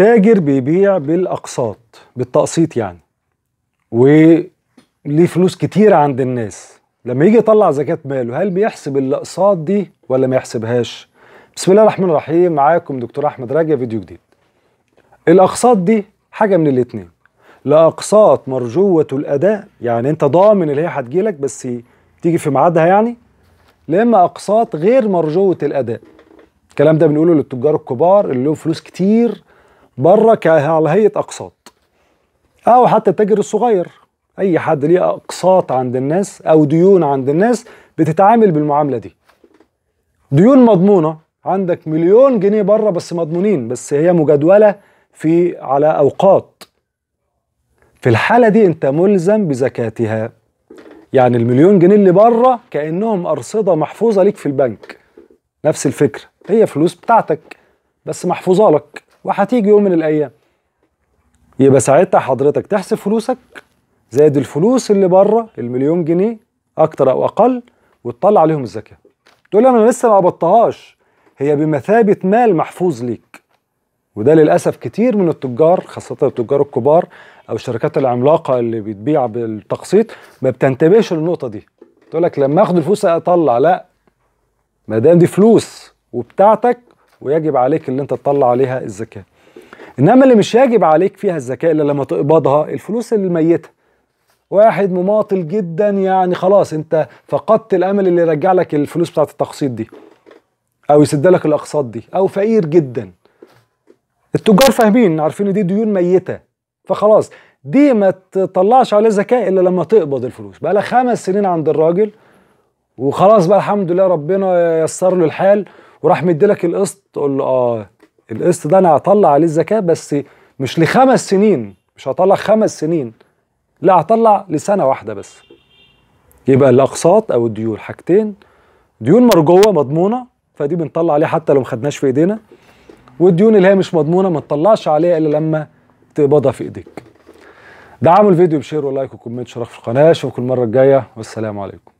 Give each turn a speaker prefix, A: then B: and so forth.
A: تاجر بيبيع بالاقساط بالتقسيط يعني وليه فلوس كتير عند الناس لما يجي يطلع زكاه ماله هل بيحسب الاقساط دي ولا ما يحسبهاش بسم الله الرحمن الرحيم معاكم دكتور احمد راجع فيديو جديد الاقساط دي حاجه من الاتنين لا اقساط مرجوه الاداء يعني انت ضامن اللي هي هتجيلك بس تيجي في ميعادها يعني لا اما اقساط غير مرجوه الاداء الكلام ده بنقوله للتجار الكبار اللي لهم فلوس كتير بره على هيئه اقساط او حتى التاجر الصغير اي حد ليه اقساط عند الناس او ديون عند الناس بتتعامل بالمعامله دي ديون مضمونه عندك مليون جنيه بره بس مضمونين بس هي مجدوله في على اوقات في الحاله دي انت ملزم بزكاتها يعني المليون جنيه اللي بره كانهم ارصده محفوظه ليك في البنك نفس الفكره هي فلوس بتاعتك بس محفوظه لك وهتيجي يوم من الايام يبقى ساعتها حضرتك تحسب فلوسك زائد الفلوس اللي بره المليون جنيه اكتر او اقل وتطلع عليهم الزكاه تقول انا لسه ما قبضتهاش هي بمثابه مال محفوظ ليك وده للاسف كتير من التجار خاصه التجار الكبار او الشركات العملاقه اللي بتبيع بالتقسيط ما بتنتبهش للنقطه دي تقول لك لما اخد الفلوس اطلع لا ما دام دي فلوس وبتاعتك ويجب عليك اللي انت تطلع عليها الزكاه انما اللي مش يجب عليك فيها الزكاه الا لما تقبضها الفلوس الميته واحد مماطل جدا يعني خلاص انت فقدت الامل اللي يرجع لك الفلوس بتاعت التقسيط دي او يسد لك الاقساط دي او فقير جدا التجار فاهمين عارفين ان دي ديون ميته فخلاص دي ما تطلعش عليه زكاه الا لما تقبض الفلوس بقى لها خمس سنين عند الراجل وخلاص بقى الحمد لله ربنا يسر له الحال وراح مديلك القسط تقول له اه القسط ده انا هطلع عليه الزكاه بس مش لخمس سنين مش هطلع خمس سنين لا هطلع لسنه واحده بس يبقى الاقساط او الديون حاجتين ديون مرجوه مضمونه فدي بنطلع عليها حتى لو ما خدناش في ايدينا والديون اللي هي مش مضمونه ما تطلعش عليها الا لما تقبضها في ايديك دعموا الفيديو بشير ولايك وكومنت شرف في القناه اشوفكم المره الجايه والسلام عليكم